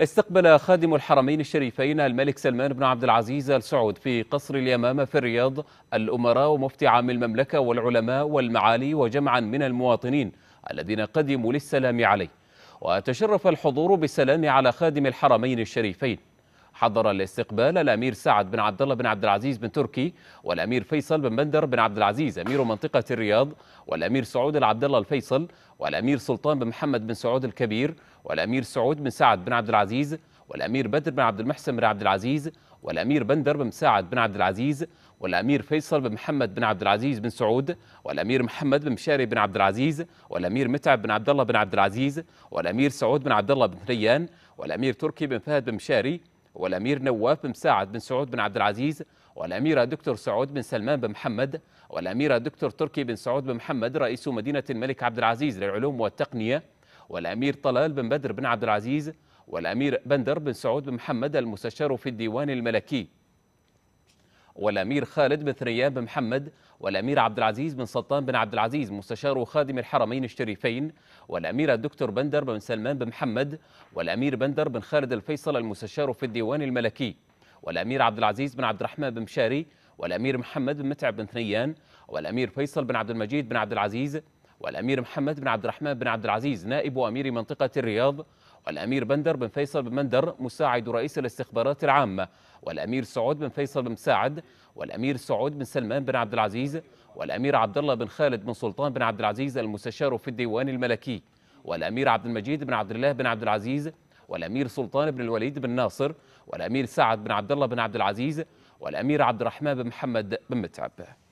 استقبل خادم الحرمين الشريفين الملك سلمان بن عبد العزيز ال سعود في قصر اليمامة في الرياض الأمراء ومفتي عام المملكة والعلماء والمعالي وجمعا من المواطنين الذين قدموا للسلام عليه وتشرف الحضور بالسلام على خادم الحرمين الشريفين حضر الاستقبال الامير سعد بن عبد الله بن عبد العزيز بن تركي والامير فيصل بن بندر بن عبد العزيز امير منطقه الرياض والامير سعود العبد الله الفيصل والامير سلطان بن محمد بن سعود الكبير والامير سعود بن سعد بن عبد العزيز والامير بدر بن عبد المحسن بن عبد العزيز والامير بندر بن سعد بن عبد العزيز والامير فيصل بن محمد بن عبد العزيز بن سعود والامير محمد بن مشاري بن عبد العزيز والامير متعب بن عبد الله بن عبد العزيز والامير سعود بن عبد الله بن ثريان والامير تركي بن فهد بن مشاري والأمير نواف بن مساعد بن سعود بن عبد العزيز والأميرة دكتور سعود بن سلمان بن محمد والأميرة دكتور تركي بن سعود بن محمد رئيس مدينة الملك عبد العزيز للعلوم والتقنية والأمير طلال بن بدر بن عبد العزيز والأمير بندر بن سعود بن محمد المستشار في الديوان الملكي والأمير خالد بن ثريان بن محمد والأمير عبد العزيز بن سلطان بن عبد العزيز مستشار وخادم الحرمين الشريفين والامير الدكتور بندر بن سلمان بن محمد والأمير بندر بن خالد الفيصل المستشار في الديوان الملكي والأمير عبد العزيز بن عبد الرحمن بن مشاري والأمير محمد بن متعب بن ثنيان والأمير فيصل بن عبد المجيد بن عبد العزيز والأمير محمد بن عبد الرحمن بن عبد العزيز نائب أمير منطقة الرياض والأمير بندر بن فيصل بن بندر مساعد رئيس الاستخبارات العامة والأمير سعود بن فيصل بن مساعد والأمير سعود بن سلمان بن عبد العزيز والأمير عبد الله بن خالد بن سلطان بن عبد العزيز المستشار في الديوان الملكي والأمير عبد المجيد بن عبد الله بن عبد العزيز والأمير سلطان بن الوليد بن ناصر والأمير سعد بن عبد الله بن عبد العزيز والأمير عبد الرحمن بن محمد بن متعب